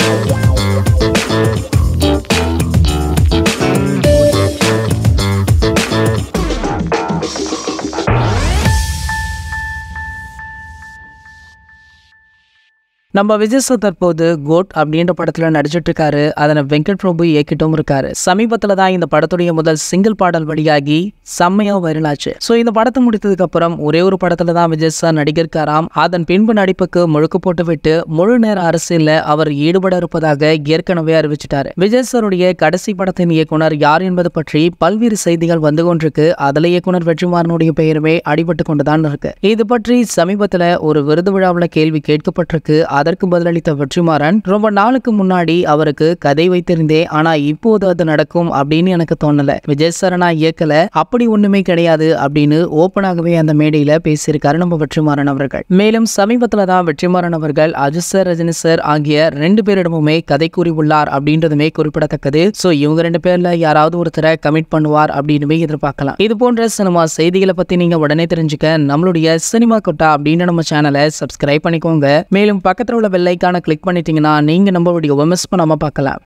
Música நம்ம விஜய் சார் தற்போது கோட் அப்படின்ற படத்தில் நடிச்சிட்டு இருக்காரு அதனை வெங்கட் பிரபு இயக்கிட்டும் இருக்காரு சமீபத்தில் தான் இந்த படத்துடைய முதல் சிங்கிள் பாடல் வழியாகி செம்மையா வைரலாச்சு ஸோ இந்த படத்தை முடித்ததுக்கு அப்புறம் ஒரே ஒரு படத்தில் தான் விஜய் சார் நடிகர்காராம் அதன் பின்பு நடிப்புக்கு முழுக்க போட்டுவிட்டு முழு நேர அரசியலில் அவர் ஈடுபட இருப்பதாக ஏற்கனவே அறிவிச்சிட்டாரு விஜய் சாருடைய கடைசி படத்தின் இயக்குனர் யார் என்பது பற்றி பல்வேறு செய்திகள் வந்து கொண்டிருக்கு அதில் இயக்குனர் வெற்றிமாறனுடைய பெயருமே அடிபட்டு கொண்டுதான் இருக்கு இது பற்றி சமீபத்தில் ஒரு விருது விழாவில் கேள்வி கேட்கப்பட்டிருக்கு அதற்கு பதிலளித்த வெற்றிமாறன் ரொம்ப நாளுக்கு முன்னாடி அவருக்கு கதை வைத்திருந்தேன் ஆனா இப்போது அது நடக்கும் அப்படின்னு எனக்கு தோணல விஜய் சரணா இயக்கல அப்படி ஒண்ணுமே கிடையாது அப்படின்னு ஓப்பனாகவே அந்த மேடையில பேசியிருக்காரு நம்ம வெற்றிமாறன் அவர்கள் மேலும் சமீபத்துல தான் வெற்றிமாறன் அவர்கள் அஜித் சார் ரஜினி சார் ஆகிய ரெண்டு பேரிடமுமே கதை கூறியுள்ளார் அப்படின்றதுமே குறிப்பிடத்தக்கது சோ இவங்க ரெண்டு பேர்ல யாராவது ஒருத்தரை கமிட் பண்ணுவார் அப்படின்னுமே எதிர்பார்க்கலாம் இது போன்ற சினிமா செய்திகளை பத்தி நீங்க உடனே தெரிஞ்சுக்க நம்மளுடைய சினிமா கொட்டா அப்படின்னு நம்ம சேனலை சப்ஸ்கிரைப் பண்ணிக்கோங்க மேலும் பக்கத்துல பக்கத்தில் உள்ள பெல்லைக்கான கிளிக் பண்ணிட்டீங்கன்னா நீங்கள் நம்மளுடைய விமர்சனம் நம்ம பார்க்கலாம்